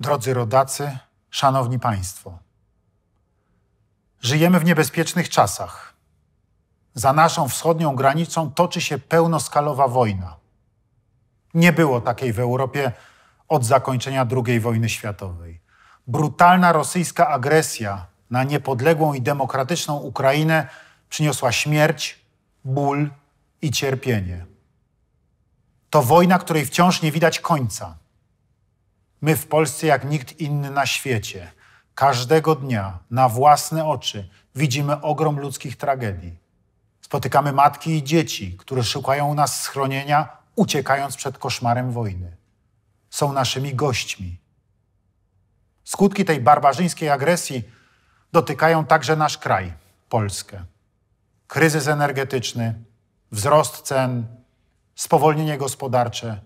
drodzy rodacy, szanowni państwo. Żyjemy w niebezpiecznych czasach. Za naszą wschodnią granicą toczy się pełnoskalowa wojna. Nie było takiej w Europie od zakończenia II wojny światowej. Brutalna rosyjska agresja na niepodległą i demokratyczną Ukrainę przyniosła śmierć, ból i cierpienie. To wojna, której wciąż nie widać końca. My w Polsce, jak nikt inny na świecie, każdego dnia na własne oczy widzimy ogrom ludzkich tragedii. Spotykamy matki i dzieci, które szukają u nas schronienia, uciekając przed koszmarem wojny. Są naszymi gośćmi. Skutki tej barbarzyńskiej agresji dotykają także nasz kraj, Polskę. Kryzys energetyczny, wzrost cen, spowolnienie gospodarcze,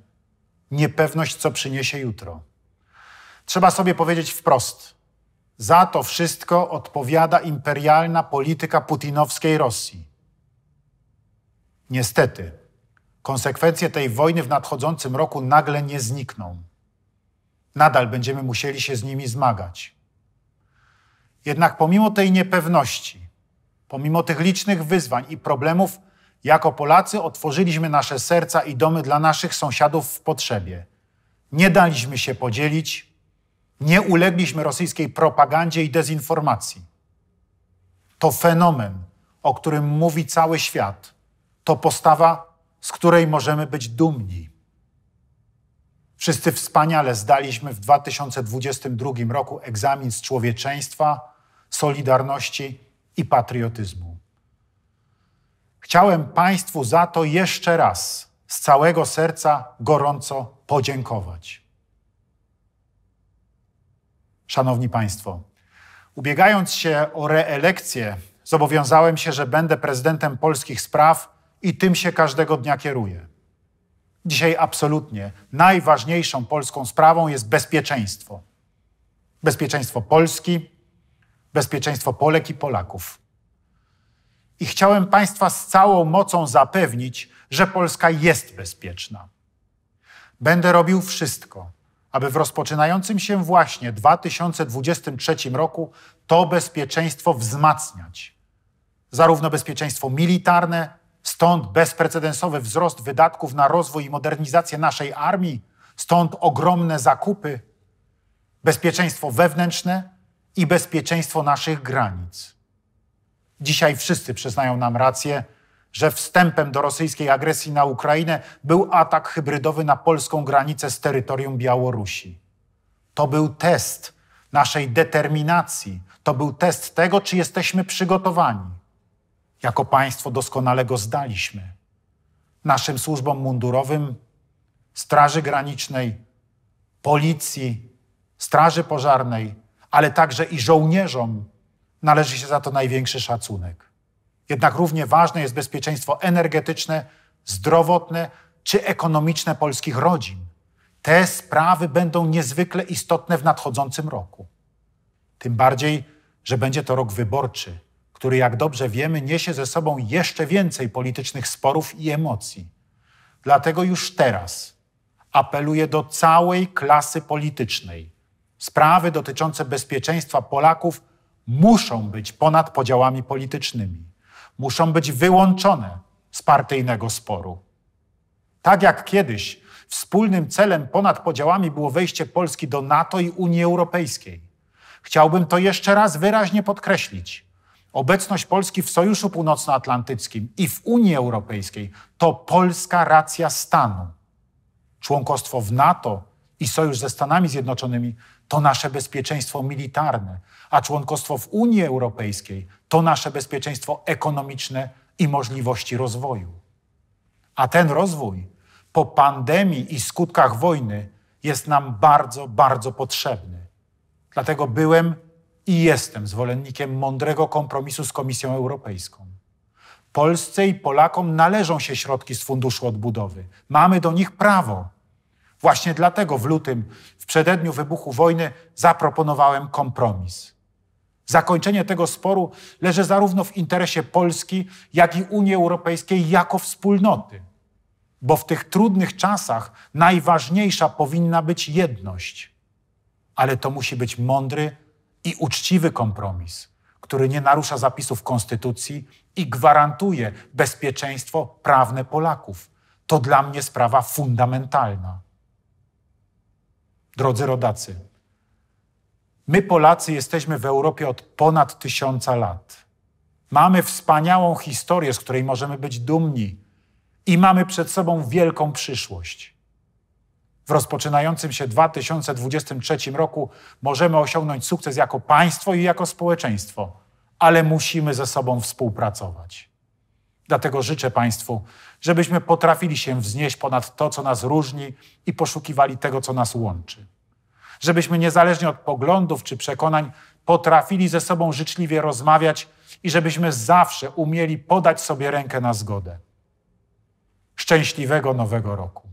niepewność, co przyniesie jutro. Trzeba sobie powiedzieć wprost. Za to wszystko odpowiada imperialna polityka putinowskiej Rosji. Niestety, konsekwencje tej wojny w nadchodzącym roku nagle nie znikną. Nadal będziemy musieli się z nimi zmagać. Jednak pomimo tej niepewności, pomimo tych licznych wyzwań i problemów, jako Polacy otworzyliśmy nasze serca i domy dla naszych sąsiadów w potrzebie. Nie daliśmy się podzielić, nie ulegliśmy rosyjskiej propagandzie i dezinformacji. To fenomen, o którym mówi cały świat. To postawa, z której możemy być dumni. Wszyscy wspaniale zdaliśmy w 2022 roku egzamin z człowieczeństwa, solidarności i patriotyzmu. Chciałem Państwu za to jeszcze raz z całego serca gorąco podziękować. Szanowni Państwo, ubiegając się o reelekcję, zobowiązałem się, że będę prezydentem polskich spraw i tym się każdego dnia kieruję. Dzisiaj absolutnie najważniejszą polską sprawą jest bezpieczeństwo. Bezpieczeństwo Polski, bezpieczeństwo Polek i Polaków. I chciałem Państwa z całą mocą zapewnić, że Polska jest bezpieczna. Będę robił wszystko, aby w rozpoczynającym się właśnie 2023 roku to bezpieczeństwo wzmacniać. Zarówno bezpieczeństwo militarne, stąd bezprecedensowy wzrost wydatków na rozwój i modernizację naszej armii, stąd ogromne zakupy, bezpieczeństwo wewnętrzne i bezpieczeństwo naszych granic. Dzisiaj wszyscy przyznają nam rację, że wstępem do rosyjskiej agresji na Ukrainę był atak hybrydowy na polską granicę z terytorium Białorusi. To był test naszej determinacji, to był test tego, czy jesteśmy przygotowani. Jako państwo doskonale go zdaliśmy. Naszym służbom mundurowym, Straży Granicznej, Policji, Straży Pożarnej, ale także i żołnierzom należy się za to największy szacunek. Jednak równie ważne jest bezpieczeństwo energetyczne, zdrowotne czy ekonomiczne polskich rodzin. Te sprawy będą niezwykle istotne w nadchodzącym roku. Tym bardziej, że będzie to rok wyborczy, który, jak dobrze wiemy, niesie ze sobą jeszcze więcej politycznych sporów i emocji. Dlatego już teraz apeluję do całej klasy politycznej. Sprawy dotyczące bezpieczeństwa Polaków muszą być ponad podziałami politycznymi muszą być wyłączone z partyjnego sporu. Tak jak kiedyś wspólnym celem ponad podziałami było wejście Polski do NATO i Unii Europejskiej. Chciałbym to jeszcze raz wyraźnie podkreślić. Obecność Polski w Sojuszu Północnoatlantyckim i w Unii Europejskiej to polska racja stanu. Członkostwo w NATO i sojusz ze Stanami Zjednoczonymi to nasze bezpieczeństwo militarne, a członkostwo w Unii Europejskiej to nasze bezpieczeństwo ekonomiczne i możliwości rozwoju. A ten rozwój po pandemii i skutkach wojny jest nam bardzo, bardzo potrzebny. Dlatego byłem i jestem zwolennikiem mądrego kompromisu z Komisją Europejską. Polsce i Polakom należą się środki z Funduszu Odbudowy. Mamy do nich prawo. Właśnie dlatego w lutym, w przededniu wybuchu wojny, zaproponowałem kompromis. Zakończenie tego sporu leży zarówno w interesie Polski, jak i Unii Europejskiej jako wspólnoty, bo w tych trudnych czasach najważniejsza powinna być jedność. Ale to musi być mądry i uczciwy kompromis, który nie narusza zapisów Konstytucji i gwarantuje bezpieczeństwo prawne Polaków. To dla mnie sprawa fundamentalna. Drodzy rodacy, My, Polacy, jesteśmy w Europie od ponad tysiąca lat. Mamy wspaniałą historię, z której możemy być dumni, i mamy przed sobą wielką przyszłość. W rozpoczynającym się 2023 roku możemy osiągnąć sukces jako państwo i jako społeczeństwo, ale musimy ze sobą współpracować. Dlatego życzę Państwu, żebyśmy potrafili się wznieść ponad to, co nas różni i poszukiwali tego, co nas łączy żebyśmy niezależnie od poglądów czy przekonań potrafili ze sobą życzliwie rozmawiać i żebyśmy zawsze umieli podać sobie rękę na zgodę. Szczęśliwego Nowego Roku.